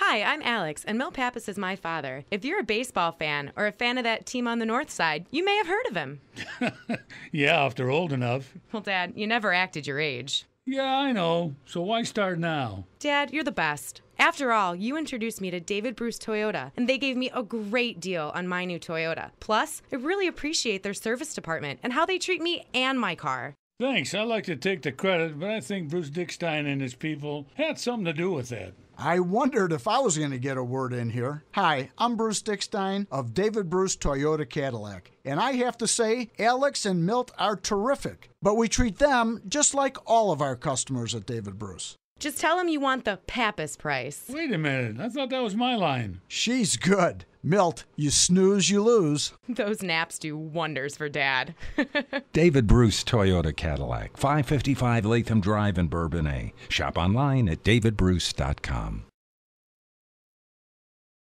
Hi, I'm Alex, and Mel Pappas is my father. If you're a baseball fan or a fan of that team on the north side, you may have heard of him. yeah, after old enough. Well, Dad, you never acted your age. Yeah, I know. So why start now? Dad, you're the best. After all, you introduced me to David Bruce Toyota, and they gave me a great deal on my new Toyota. Plus, I really appreciate their service department and how they treat me and my car. Thanks. I'd like to take the credit, but I think Bruce Dickstein and his people had something to do with that. I wondered if I was going to get a word in here. Hi, I'm Bruce Dickstein of David Bruce Toyota Cadillac. And I have to say, Alex and Milt are terrific, but we treat them just like all of our customers at David Bruce. Just tell them you want the Pappas price. Wait a minute. I thought that was my line. She's good. Milt, you snooze, you lose. Those naps do wonders for dad. David Bruce Toyota Cadillac, 555 Latham Drive in A Shop online at davidbruce.com.